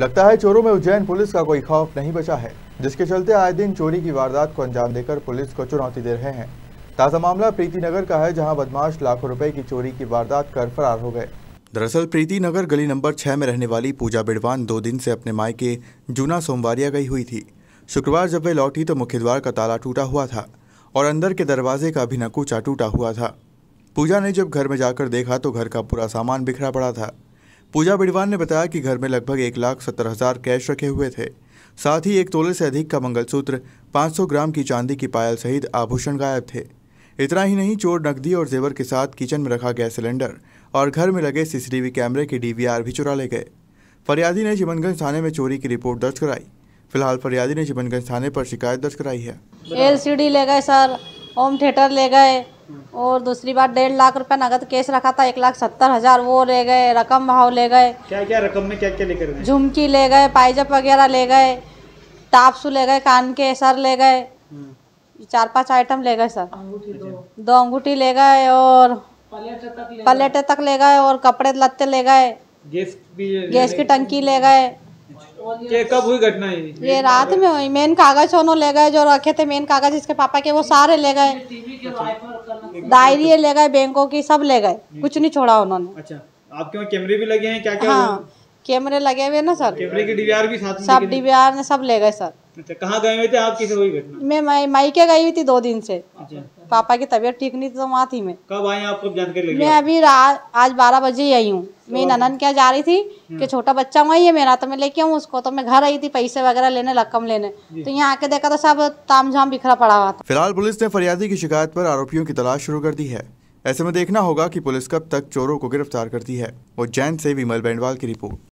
लगता है चोरों में उज्जैन पुलिस का कोई खौफ नहीं बचा है जिसके चलते आए दिन चोरी की वारदात को अंजाम देकर पुलिस को चुनौती दे रहे हैं ताज़ा मामला प्रीति नगर का है जहां बदमाश लाखों रुपए की चोरी की वारदात कर फरार हो गए दरअसल प्रीति नगर गली नंबर छह में रहने वाली पूजा बिड़वान दो दिन से अपने मायके जूना सोमवारिया गई हुई थी शुक्रवार जब वे लौटी तो मुख्य द्वार का ताला टूटा हुआ था और अंदर के दरवाजे का भी नकूचा टूटा हुआ था पूजा ने जब घर में जाकर देखा तो घर का पूरा सामान बिखरा पड़ा था पूजा बिड़वान ने बताया कि घर में लगभग एक लाख सत्तर हजार कैश रखे हुए थे साथ ही एक तोले से अधिक का मंगलसूत्र 500 ग्राम की चांदी की पायल सहित आभूषण गायब थे इतना ही नहीं चोर नकदी और जेवर के साथ किचन में रखा गैस सिलेंडर और घर में लगे सीसीटीवी कैमरे के डीवीआर भी चुरा ले गए फरियादी ने चिमनगंज थाने में चोरी की रिपोर्ट दर्ज कराई फिलहाल फरियादी ने चिमनगंज थाने पर शिकायत दर्ज कराई है एलसीडी ले गए सर होम थिएटर ले गए और दूसरी बार डेढ़ लाख रुपया नगद कैश रखा था एक लाख सत्तर हजार वो ले गए रकम भाव ले गए क्या क्या रकम में क्या क्या लेकर गए झुमकी ले गए पाइजप वगैरह ले गए टापसू ले गए कान के सर ले गए हम्म। चार पांच आइटम ले गए सर दो अंगूठी ले गए और पलेटे तक ले गए और कपड़े लत्ते ले गए गैस की टंकी ले गए ये कब हुई घटना ये ये रात में हुई मेन कागज उन्होंने ले गए जो रखे थे मेन कागज इसके पापा के वो सारे ले गए डायरी ले गए बैंकों की सब ले गए हम्म। कुछ नहीं छोड़ा उन्होंने अच्छा आपके वहाँ कैमरे भी लगे हैं क्या क्या हाँ कैमरे लगे हुए ना सर कैमरे के डीवीआर भी साथ सब डीवीआर ने सब ले गए सर अच्छा कहाँ गए हुए थे आप किसे हुई घटना मैं माई गई हुई थी दो दिन से अच्छा। पापा की तबीयत ठीक नहीं थी तो वहाँ थी मैं कब आई आपको जानकारी मैं अभी आज बारह बजे ही आई हूँ मैं तो ननन क्या जा रही थी हम्म। कि छोटा बच्चा वही है मेरा तो मैं लेके आऊँ उसको तो मैं घर आई थी पैसे वगैरह लेने रकम लेने तो यहाँ आके देखा तो सब ताम झाम बिखरा पड़ा हुआ था फिलहाल पुलिस ने फरियादी की शिकायत पर आरोपियों की तलाश शुरू कर दी है ऐसे में देखना होगा कि पुलिस कब तक चोरों को गिरफ्तार करती है उज्जैन से विमल बैंडवाल की रिपोर्ट